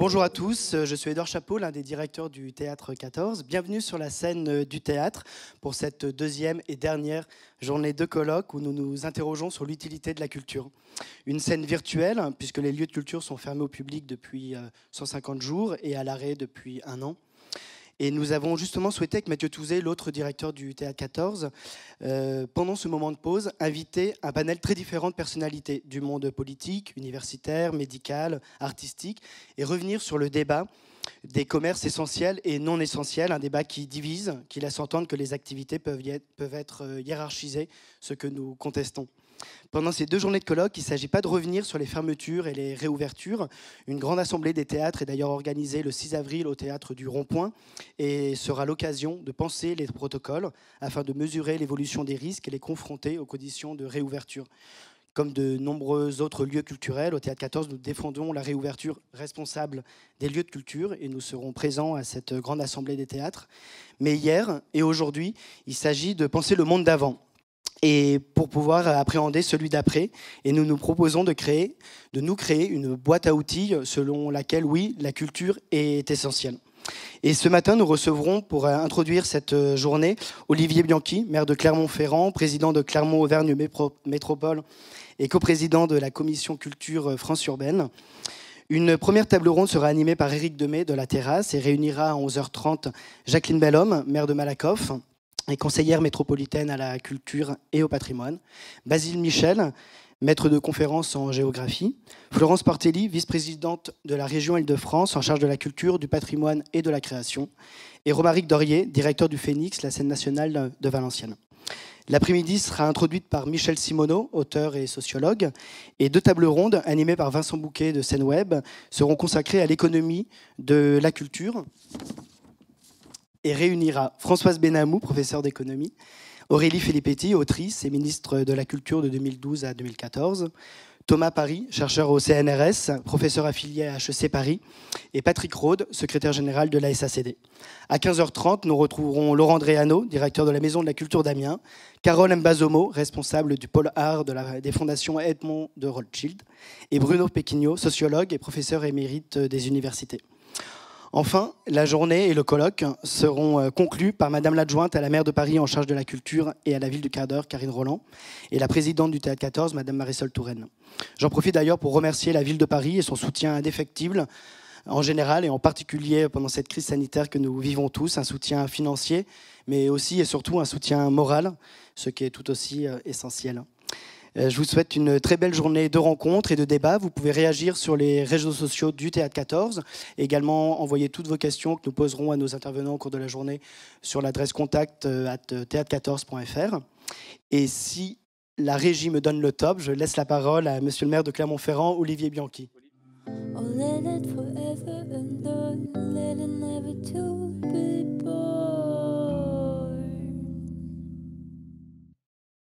Bonjour à tous, euh, je suis Edouard Chapeau, l'un des directeurs du Théâtre 14. Bienvenue sur la scène euh, du théâtre pour cette deuxième et dernière journée de colloque où nous nous interrogeons sur l'utilité de la culture. Une scène virtuelle, puisque les lieux de culture sont fermés au public depuis 150 euh, jours et à l'arrêt depuis un an. Et nous avons justement souhaité, que Mathieu Touzet, l'autre directeur du Théâtre 14, euh, pendant ce moment de pause, inviter un panel très différent de personnalités du monde politique, universitaire, médical, artistique, et revenir sur le débat des commerces essentiels et non essentiels, un débat qui divise, qui laisse entendre que les activités peuvent être euh, hiérarchisées, ce que nous contestons. Pendant ces deux journées de colloque, il ne s'agit pas de revenir sur les fermetures et les réouvertures. Une grande assemblée des théâtres est d'ailleurs organisée le 6 avril au théâtre du Rond-Point et sera l'occasion de penser les protocoles afin de mesurer l'évolution des risques et les confronter aux conditions de réouverture. Comme de nombreux autres lieux culturels, au Théâtre 14, nous défendons la réouverture responsable des lieux de culture et nous serons présents à cette grande assemblée des théâtres. Mais hier et aujourd'hui, il s'agit de penser le monde d'avant et pour pouvoir euh, appréhender celui d'après. Et nous nous proposons de créer, de nous créer une boîte à outils selon laquelle, oui, la culture est essentielle. Et ce matin, nous recevrons pour euh, introduire cette euh, journée Olivier Bianchi, maire de Clermont-Ferrand, président de Clermont-Auvergne Métropole et coprésident de la commission culture France urbaine. Une première table ronde sera animée par Éric Demet de la Terrasse et réunira à 11h30 Jacqueline Bellhomme, maire de Malakoff, et conseillère métropolitaine à la culture et au patrimoine. Basile Michel, maître de conférences en géographie. Florence Portelli, vice-présidente de la région Île-de-France en charge de la culture, du patrimoine et de la création. Et Romaric Dorier, directeur du Phénix, la scène nationale de Valenciennes. L'après-midi sera introduite par Michel Simoneau, auteur et sociologue, et deux tables rondes animées par Vincent Bouquet de Scène Web seront consacrées à l'économie de la culture, et réunira Françoise Benamou, professeure d'économie, Aurélie Filippetti, autrice et ministre de la Culture de 2012 à 2014, Thomas Paris, chercheur au CNRS, professeur affilié à HEC Paris, et Patrick Rode, secrétaire général de la SACD. À 15h30, nous retrouverons Laurent Dreano, directeur de la Maison de la Culture d'Amiens, Carole Mbazomo, responsable du pôle art des fondations Edmond de Rothschild, et Bruno Péquignot, sociologue et professeur émérite des universités. Enfin, la journée et le colloque seront euh, conclus par Madame l'adjointe à la maire de Paris en charge de la culture et à la ville du quart d'heure, Karine Roland, et la présidente du Théâtre 14, Madame Marisol Touraine. J'en profite d'ailleurs pour remercier la ville de Paris et son soutien indéfectible en général et en particulier pendant cette crise sanitaire que nous vivons tous, un soutien financier, mais aussi et surtout un soutien moral, ce qui est tout aussi euh, essentiel. Euh, je vous souhaite une très belle journée de rencontres et de débats. Vous pouvez réagir sur les réseaux sociaux du Théâtre 14 également envoyer toutes vos questions que nous poserons à nos intervenants au cours de la journée sur l'adresse contact euh, at euh, théâtre14.fr. Et si la régie me donne le top, je laisse la parole à monsieur le maire de Clermont-Ferrand, Olivier Bianchi.